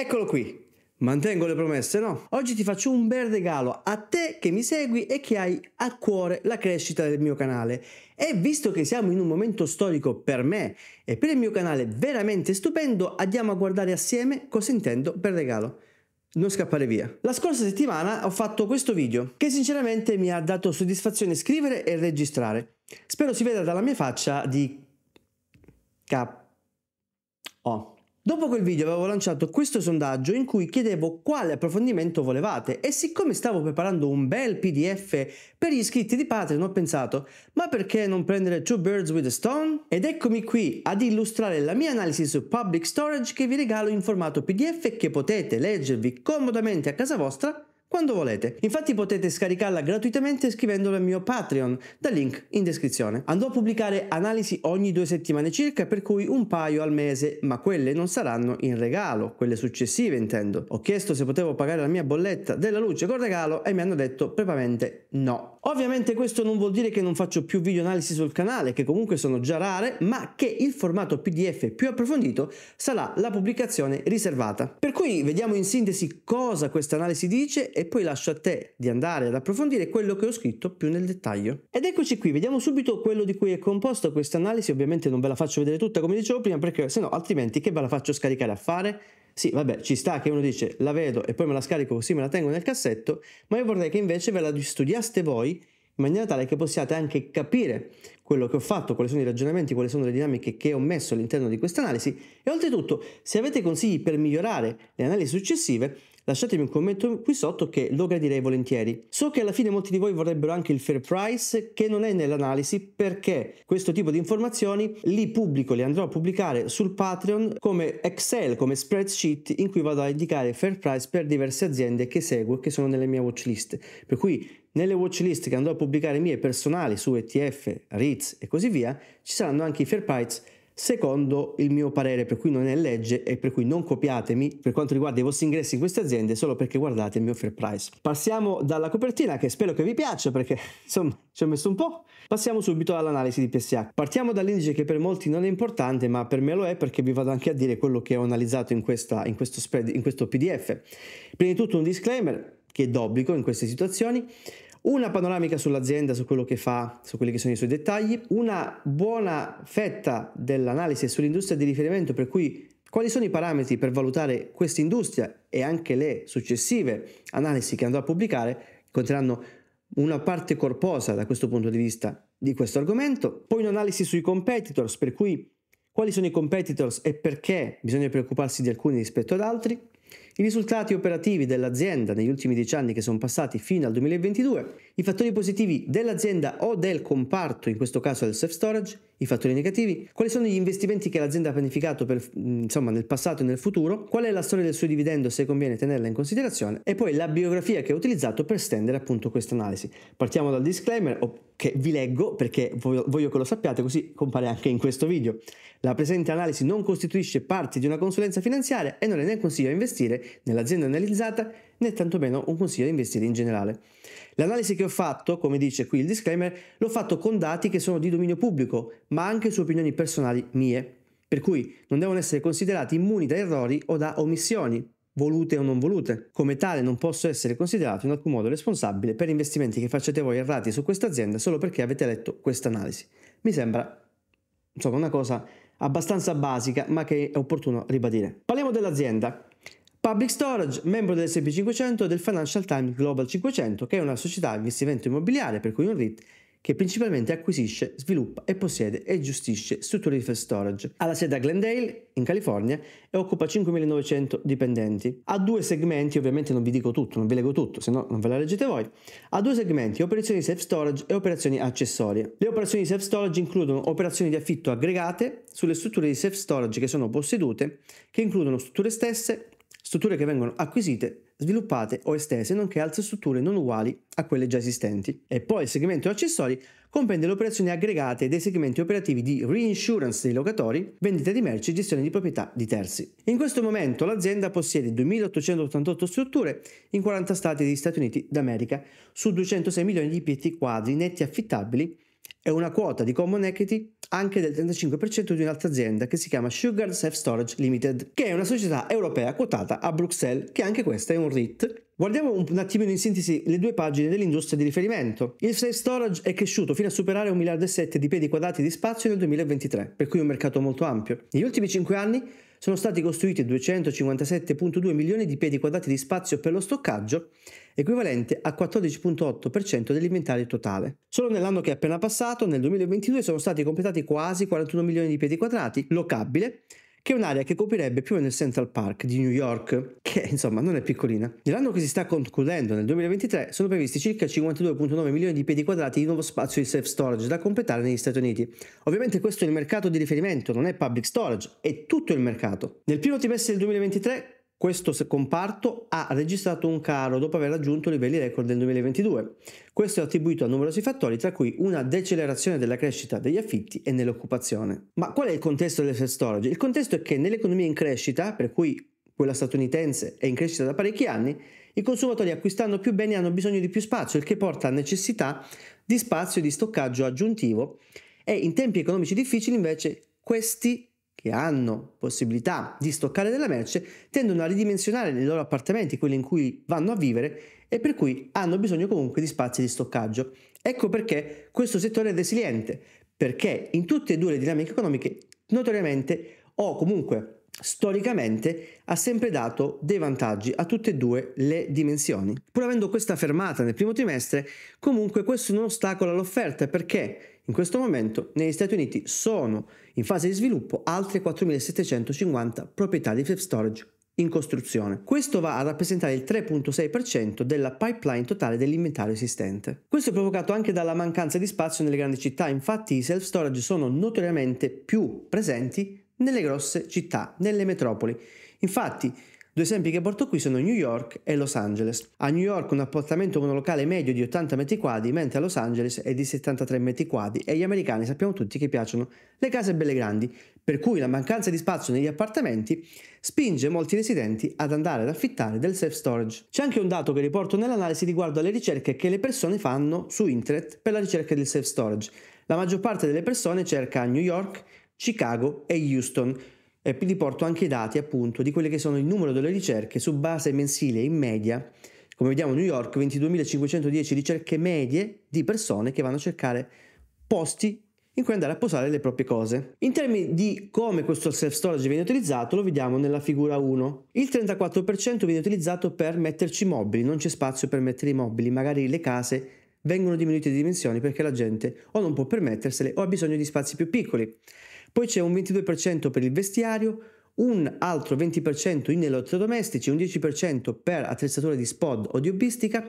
Eccolo qui. Mantengo le promesse, no? Oggi ti faccio un bel regalo a te che mi segui e che hai a cuore la crescita del mio canale. E visto che siamo in un momento storico per me e per il mio canale veramente stupendo, andiamo a guardare assieme cosa intendo per regalo non scappare via. La scorsa settimana ho fatto questo video che sinceramente mi ha dato soddisfazione scrivere e registrare. Spero si veda dalla mia faccia di... Cap... Oh. Dopo quel video avevo lanciato questo sondaggio in cui chiedevo quale approfondimento volevate e siccome stavo preparando un bel PDF per gli iscritti di Patreon ho pensato ma perché non prendere Two Birds with a Stone? Ed eccomi qui ad illustrare la mia analisi su Public Storage che vi regalo in formato PDF che potete leggervi comodamente a casa vostra quando volete. Infatti potete scaricarla gratuitamente scrivendola al mio Patreon, dal link in descrizione. Andrò a pubblicare analisi ogni due settimane circa, per cui un paio al mese, ma quelle non saranno in regalo, quelle successive intendo. Ho chiesto se potevo pagare la mia bolletta della luce col regalo e mi hanno detto prepamente no. Ovviamente questo non vuol dire che non faccio più video analisi sul canale, che comunque sono già rare, ma che il formato PDF più approfondito sarà la pubblicazione riservata. Per cui vediamo in sintesi cosa questa analisi dice e poi lascio a te di andare ad approfondire quello che ho scritto più nel dettaglio. Ed eccoci qui, vediamo subito quello di cui è composta questa analisi, ovviamente non ve la faccio vedere tutta come dicevo prima perché se no altrimenti che ve la faccio scaricare a fare? Sì, vabbè, ci sta che uno dice la vedo e poi me la scarico così me la tengo nel cassetto, ma io vorrei che invece ve la studiaste voi in maniera tale che possiate anche capire quello che ho fatto, quali sono i ragionamenti, quali sono le dinamiche che ho messo all'interno di questa analisi e oltretutto se avete consigli per migliorare le analisi successive Lasciatemi un commento qui sotto che lo gradirei volentieri. So che alla fine molti di voi vorrebbero anche il fair price che non è nell'analisi perché questo tipo di informazioni li pubblico, le andrò a pubblicare sul Patreon come Excel, come spreadsheet in cui vado a indicare fair price per diverse aziende che seguo e che sono nelle mie watchlist. Per cui nelle watchlist che andrò a pubblicare mie personali su ETF, REITs e così via ci saranno anche i fair price secondo il mio parere, per cui non è legge e per cui non copiatemi per quanto riguarda i vostri ingressi in queste aziende solo perché guardate il mio fair price. Passiamo dalla copertina che spero che vi piaccia perché insomma ci ho messo un po'. Passiamo subito all'analisi di PSH. Partiamo dall'indice che per molti non è importante ma per me lo è perché vi vado anche a dire quello che ho analizzato in, questa, in questo spread, in questo PDF. Prima di tutto un disclaimer che è d'obbligo in queste situazioni una panoramica sull'azienda, su quello che fa, su quelli che sono i suoi dettagli, una buona fetta dell'analisi sull'industria di riferimento, per cui quali sono i parametri per valutare questa industria e anche le successive analisi che andrò a pubblicare, conteranno una parte corposa da questo punto di vista di questo argomento, poi un'analisi sui competitors, per cui quali sono i competitors e perché bisogna preoccuparsi di alcuni rispetto ad altri, i risultati operativi dell'azienda negli ultimi dieci anni che sono passati fino al 2022, i fattori positivi dell'azienda o del comparto, in questo caso del self-storage, i fattori negativi, quali sono gli investimenti che l'azienda ha pianificato per, mm, insomma, nel passato e nel futuro, qual è la storia del suo dividendo se conviene tenerla in considerazione e poi la biografia che ha utilizzato per stendere appunto questa analisi. Partiamo dal disclaimer, che vi leggo perché voglio, voglio, che lo sappiate, così compare anche in questo video. La presente analisi non costituisce parte di una consulenza finanziaria e non è né un consiglio a investire nell'azienda analizzata né tantomeno un consiglio a investire in generale. L'analisi che ho fatto, come dice qui il disclaimer, l'ho fatto con dati che sono di dominio pubblico, ma anche su opinioni personali mie, per cui non devono essere considerati immuni da errori o da omissioni volute o non volute. Come tale non posso essere considerato in alcun modo responsabile per investimenti che facciate voi errati su questa azienda solo perché avete letto questa analisi. Mi sembra, insomma, una cosa abbastanza basica ma che è opportuno ribadire. Parliamo dell'azienda. Public Storage, membro dell'SP500 e del Financial Times Global 500, che è una società di investimento immobiliare, per cui un REIT, che principalmente acquisisce, sviluppa e possiede e gestisce strutture di fast storage. Ha la sede a Glendale, in California, e occupa 5.900 dipendenti. Ha due segmenti, ovviamente non vi dico tutto, non vi leggo tutto, se no non ve la leggete voi. Ha due segmenti, operazioni safe storage e operazioni accessorie. Le operazioni safe storage includono operazioni di affitto aggregate sulle strutture di safe storage che sono possedute, che includono strutture stesse, strutture che vengono acquisite sviluppate o estese, nonché altre strutture non uguali a quelle già esistenti. E poi il segmento accessori comprende le operazioni aggregate dei segmenti operativi di reinsurance dei locatori, vendita di merci e gestione di proprietà di terzi. In questo momento l'azienda possiede 2.888 strutture in 40 stati degli Stati Uniti d'America su 206 milioni di pietri quadri netti affittabili e una quota di common equity anche del 35% di un'altra azienda che si chiama Sugar Self Storage Limited, che è una società europea quotata a Bruxelles, che anche questa è un RIT. Guardiamo un attimino in sintesi le due pagine dell'industria di riferimento. Il self storage è cresciuto fino a superare 1 miliardo e 7 di piedi quadrati di spazio nel 2023, per cui è un mercato molto ampio. Negli ultimi 5 anni sono stati costruiti 257,2 milioni di piedi quadrati di spazio per lo stoccaggio, equivalente al 14,8% dell'inventario totale. Solo nell'anno che è appena passato, nel 2022, sono stati completati quasi 41 milioni di piedi quadrati locabile, che è un'area che coprirebbe più o meno il Central Park di New York, che insomma non è piccolina. Nell'anno che si sta concludendo, nel 2023, sono previsti circa 52,9 milioni di piedi quadrati di nuovo spazio di self-storage da completare negli Stati Uniti. Ovviamente questo è il mercato di riferimento, non è public storage, è tutto il mercato. Nel primo trimestre del 2023 questo comparto ha registrato un calo dopo aver raggiunto livelli record del 2022. Questo è attribuito a numerosi fattori, tra cui una decelerazione della crescita degli affitti e nell'occupazione. Ma qual è il contesto dell'asset storage? Il contesto è che nell'economia in crescita, per cui quella statunitense è in crescita da parecchi anni, i consumatori acquistando più beni hanno bisogno di più spazio, il che porta a necessità di spazio e di stoccaggio aggiuntivo e in tempi economici difficili invece questi che hanno possibilità di stoccare della merce tendono a ridimensionare i loro appartamenti, quelli in cui vanno a vivere e per cui hanno bisogno comunque di spazi di stoccaggio. Ecco perché questo settore è resiliente, perché in tutte e due le dinamiche economiche notoriamente o comunque storicamente ha sempre dato dei vantaggi a tutte e due le dimensioni. Pur avendo questa fermata nel primo trimestre, comunque questo non ostacola l'offerta perché in questo momento negli Stati Uniti sono in fase di sviluppo altre 4.750 proprietà di self storage in costruzione. Questo va a rappresentare il 3.6% della pipeline totale dell'inventario esistente. Questo è provocato anche dalla mancanza di spazio nelle grandi città, infatti i self storage sono notoriamente più presenti nelle grosse città, nelle metropoli. Infatti, Due esempi che porto qui sono New York e Los Angeles. A New York un appartamento monolocale medio di 80 metri quadri, mentre a Los Angeles è di 73 metri quadri e gli americani sappiamo tutti che piacciono le case belle grandi, per cui la mancanza di spazio negli appartamenti spinge molti residenti ad andare ad affittare del self-storage. C'è anche un dato che riporto nell'analisi riguardo alle ricerche che le persone fanno su internet per la ricerca del self-storage. La maggior parte delle persone cerca a New York, Chicago e Houston. E eh, vi porto anche i dati appunto di quelli che sono il numero delle ricerche su base mensile in media. Come vediamo New York 22.510 ricerche medie di persone che vanno a cercare posti in cui andare a posare le proprie cose. In termini di come questo self-storage viene utilizzato, lo vediamo nella figura 1. Il 34% viene utilizzato per metterci mobili, non c'è spazio per mettere i mobili, magari le case vengono diminuite di dimensioni perché la gente o non può permettersele o ha bisogno di spazi più piccoli. Poi c'è un 22% per il vestiario, un altro 20% in elettrodomestici, un 10% per attrezzature di spod o di hobbistica,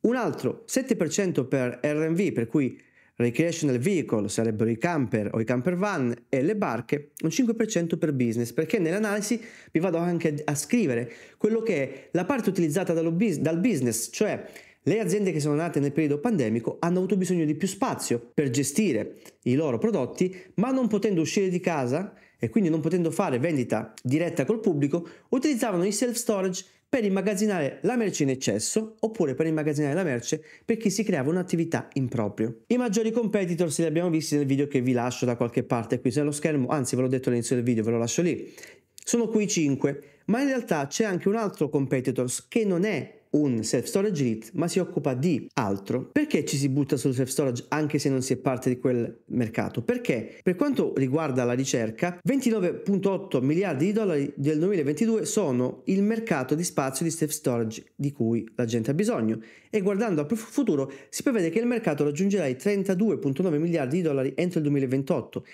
un altro 7% per RV, per cui recreational vehicle sarebbero i camper o i camper van e le barche, un 5% per business, perché nell'analisi vi vado anche a scrivere quello che è la parte utilizzata dal business, cioè le aziende che sono nate nel periodo pandemico hanno avuto bisogno di più spazio per gestire i loro prodotti, ma non potendo uscire di casa e quindi non potendo fare vendita diretta col pubblico, utilizzavano i self-storage per immagazzinare la merce in eccesso oppure per immagazzinare la merce per chi si creava un'attività in proprio. I maggiori competitor se li abbiamo visti nel video che vi lascio da qualche parte qui sullo schermo, anzi ve l'ho detto all'inizio del video, ve lo lascio lì. Sono qui 5, ma in realtà c'è anche un altro competitor che non è un self-storage REIT, ma si occupa di altro. Perché ci si butta sul self-storage anche se non si è parte di quel mercato? Perché per quanto riguarda la ricerca, 29.8 miliardi di dollari del 2022 sono il mercato di spazio di self-storage di cui la gente ha bisogno e guardando al futuro si prevede che il mercato raggiungerà i 32.9 miliardi di dollari entro il 2028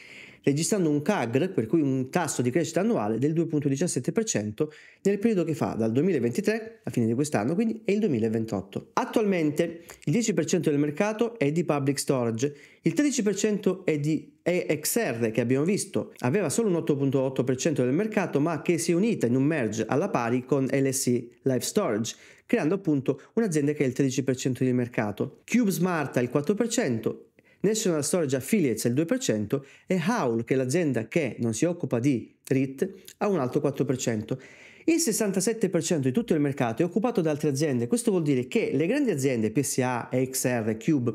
registrando un CAGR, per cui un tasso di crescita annuale del 2.17% nel periodo che fa dal 2023, alla fine di quest'anno quindi, è il 2028. Attualmente il 10% del mercato è di public storage, il 13% è di EXR che abbiamo visto, aveva solo un 8.8% del mercato ma che si è unita in un merge alla pari con LSE Live Storage, creando appunto un'azienda che è il 13% di mercato. CubeSmart ha il 4%, National Storage Affiliates è il 2% e Howl, che è l'azienda che non si occupa di RIT, ha un altro 4%. Il 67% di tutto il mercato è occupato da altre aziende, questo vuol dire che le grandi aziende PSA, XR, Cube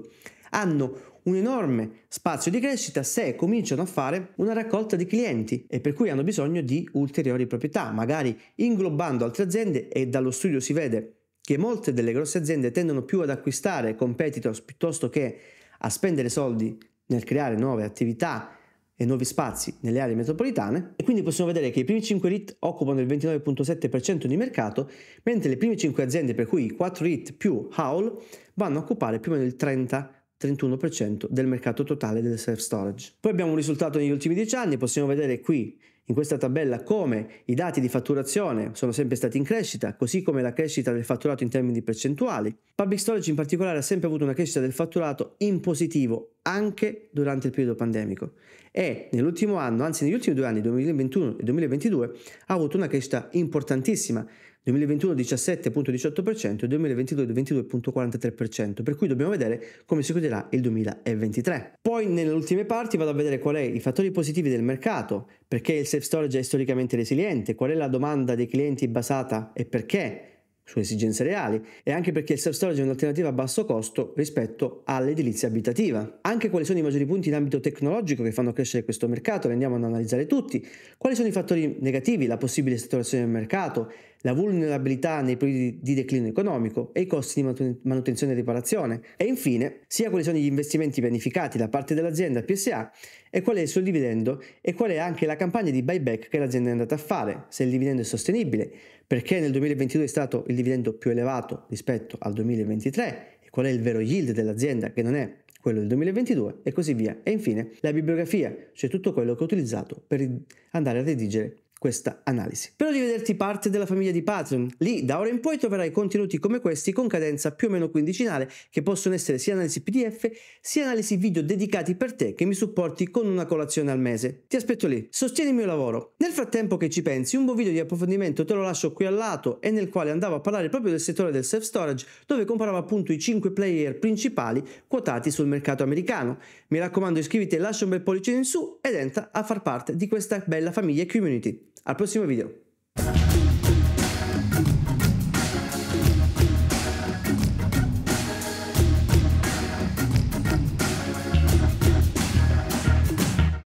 hanno un enorme spazio di crescita se cominciano a fare una raccolta di clienti e per cui hanno bisogno di ulteriori proprietà, magari inglobando altre aziende e dallo studio si vede che molte delle grosse aziende tendono più ad acquistare competitors piuttosto che a spendere soldi nel creare nuove attività e nuovi spazi nelle aree metropolitane e quindi possiamo vedere che i primi 5 RIT occupano il 29.7% di mercato, mentre le prime 5 aziende per cui 4 RIT più Howl vanno a occupare più o meno il 30% 31% del mercato totale del self-storage. Poi abbiamo un risultato negli ultimi 10 anni, possiamo vedere qui in questa tabella come i dati di fatturazione sono sempre stati in crescita, così come la crescita del fatturato in termini percentuali. Public Storage in particolare ha sempre avuto una crescita del fatturato in positivo anche durante il periodo pandemico e nell'ultimo anno, anzi negli ultimi due anni, 2021 e 2022, ha avuto una crescita importantissima 2021 17.18% e 2022 22.43%, per cui dobbiamo vedere come si chiuderà il 2023. Poi nelle ultime parti vado a vedere qual è i fattori positivi del mercato, perché il self storage è storicamente resiliente, qual è la domanda dei clienti basata e perché su esigenze reali e anche perché il self-storage è un'alternativa a basso costo rispetto all'edilizia abitativa. Anche quali sono i maggiori punti in ambito tecnologico che fanno crescere questo mercato, li andiamo ad analizzare tutti. Quali sono i fattori negativi, la possibile saturazione del mercato, la vulnerabilità nei periodi di declino economico e i costi di manutenzione e riparazione e infine sia quali sono gli investimenti pianificati da parte dell'azienda PSA e qual è il suo dividendo e qual è anche la campagna di buyback che l'azienda è andata a fare, se il dividendo è sostenibile, perché nel 2022 è stato il dividendo più elevato rispetto al 2023 e qual è il vero yield dell'azienda che non è quello del 2022 e così via. E infine la bibliografia, cioè tutto quello che ho utilizzato per andare a redigere questa analisi. Spero di vederti parte della famiglia di Patreon. Lì da ora in poi troverai contenuti come questi con cadenza più o meno quindicinale che possono essere sia analisi PDF sia analisi video dedicati per te che mi supporti con una colazione al mese. Ti aspetto lì. Sostieni il mio lavoro. Nel frattempo che ci pensi, un buon video di approfondimento te lo lascio qui al lato e nel quale andavo a parlare proprio del settore del self storage dove comparavo appunto i 5 player principali quotati sul mercato americano. Mi raccomando iscriviti e lascia un bel pollice in su ed entra a far parte di questa bella famiglia community. Al prossimo video.